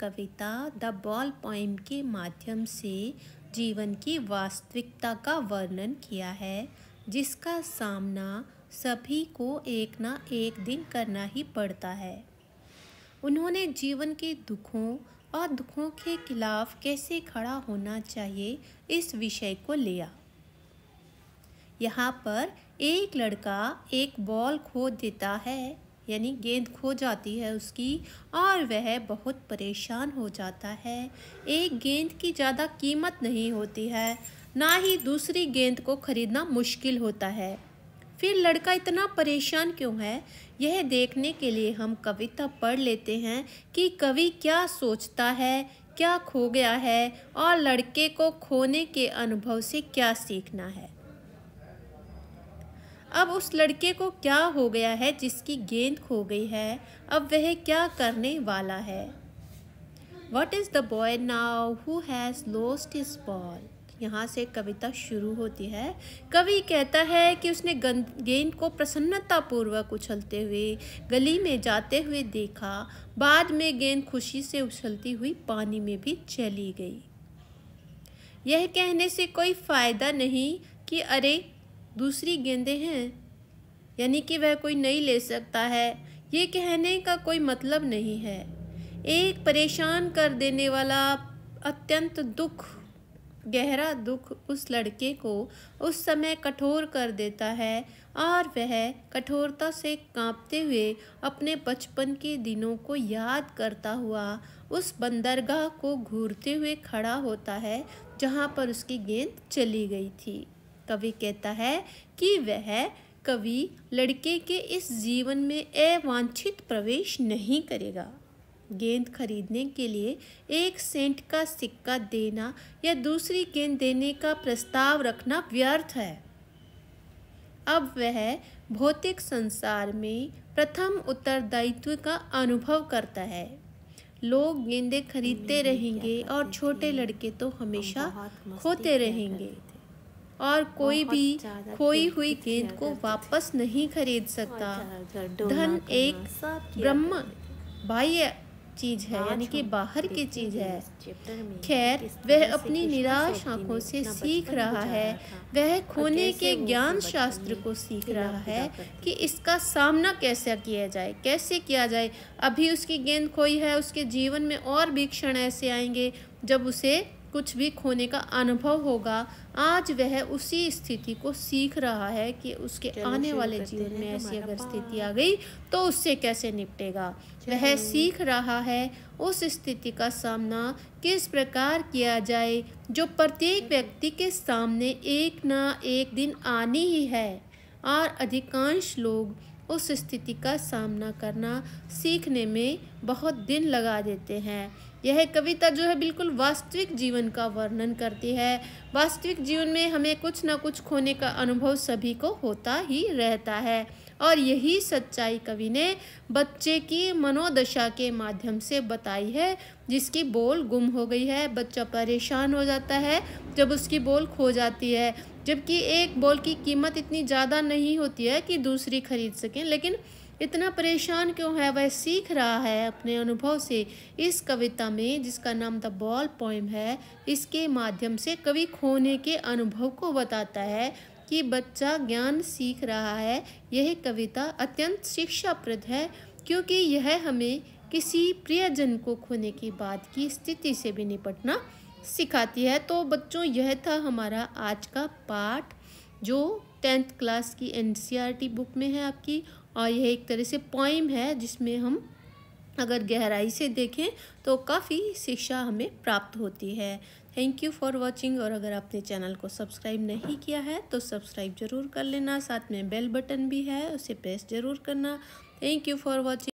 Kavita the ball poem के माध्यम से जीवन की वास्तविकता का वर्णन किया है जिसका सामना सभी को एक ना एक दिन करना ही पड़ता है उन्होंने जीवन के दुखों और दुखों के खिलाफ कैसे खड़ा होना चाहिए इस विषय को लिया यहाँ पर एक लड़का एक बॉल खो देता है यानी गेंद खो जाती है उसकी और वह बहुत परेशान हो जाता है एक गेंद की ज़्यादा कीमत नहीं होती है ना ही दूसरी गेंद को खरीदना मुश्किल होता है फिर लड़का इतना परेशान क्यों है यह देखने के लिए हम कविता पढ़ लेते हैं कि कवि क्या सोचता है क्या खो गया है और लड़के को खोने के अनुभव से क्या सीखना है अब उस लड़के को क्या हो गया है जिसकी गेंद खो गई है अब वह क्या करने वाला है what is the boy now who has lost his ball यहाँ से कविता शुरू होती है कवि कहता है कि उसने गेंद को प्रसन्नतापूर्वक उछलते हुए गली में जाते हुए देखा बाद में गेंद खुशी से उछलती हुई पानी में भी चली गई यह कहने से कोई फ़ायदा नहीं कि अरे दूसरी गेंदें हैं यानी कि वह कोई नहीं ले सकता है ये कहने का कोई मतलब नहीं है एक परेशान कर देने वाला अत्यंत दुख गहरा दुख उस लड़के को उस समय कठोर कर देता है और वह कठोरता से कांपते हुए अपने बचपन के दिनों को याद करता हुआ उस बंदरगाह को घूरते हुए खड़ा होता है जहाँ पर उसकी गेंद चली गई थी कवि कहता है कि वह कवि लड़के के इस जीवन में अवांछित प्रवेश नहीं करेगा गेंद खरीदने के लिए एक सेंट का सिक्का देना या दूसरी गेंद देने का प्रस्ताव रखना व्यर्थ है अब वह भौतिक संसार में प्रथम उत्तरदायित्व का अनुभव करता है लोग गेंदे खरीदते रहेंगे और छोटे लड़के तो हमेशा खोते रहेंगे और कोई भी खोई हुई गेंद को वापस नहीं खरीद सकता धन एक ब्रह्म बाह्य चीज है यानी कि बाहर की चीज है खैर वह अपनी निराश आंखों से सीख रहा है वह खोने के ज्ञान शास्त्र को सीख रहा है कि इसका सामना कैसे किया जाए कैसे किया जाए अभी उसकी गेंद खोई है उसके जीवन में और भी क्षण ऐसे आएंगे जब उसे कुछ भी खोने का अनुभव होगा आज वह उसी स्थिति को सीख रहा है कि उसके आने वाले जीवन में ऐसी अगर स्थिति आ गई तो उससे कैसे निपटेगा वह सीख रहा है उस स्थिति का सामना किस प्रकार किया जाए जो प्रत्येक व्यक्ति के सामने एक ना एक दिन आनी ही है और अधिकांश लोग उस स्थिति का सामना करना सीखने में बहुत दिन लगा देते हैं यह कविता जो है बिल्कुल वास्तविक जीवन का वर्णन करती है वास्तविक जीवन में हमें कुछ ना कुछ खोने का अनुभव सभी को होता ही रहता है और यही सच्चाई कवि ने बच्चे की मनोदशा के माध्यम से बताई है जिसकी बोल गुम हो गई है बच्चा परेशान हो जाता है जब उसकी बोल खो जाती है जबकि एक बॉल की कीमत इतनी ज़्यादा नहीं होती है कि दूसरी खरीद सकें लेकिन इतना परेशान क्यों है वह सीख रहा है अपने अनुभव से इस कविता में जिसका नाम द बॉल पोइम है इसके माध्यम से कवि खोने के अनुभव को बताता है कि बच्चा ज्ञान सीख रहा है यह कविता अत्यंत शिक्षाप्रद है क्योंकि यह हमें किसी प्रियजन को खोने की बात की स्थिति से भी निपटना सिखाती है तो बच्चों यह था हमारा आज का पाठ जो टेंथ क्लास की एन e बुक में है आपकी और यह एक तरह से पॉइम है जिसमें हम अगर गहराई से देखें तो काफ़ी शिक्षा हमें प्राप्त होती है थैंक यू फॉर वॉचिंग और अगर आपने चैनल को सब्सक्राइब नहीं किया है तो सब्सक्राइब जरूर कर लेना साथ में बेल बटन भी है उसे प्रेस जरूर करना थैंक यू फॉर वॉचिंग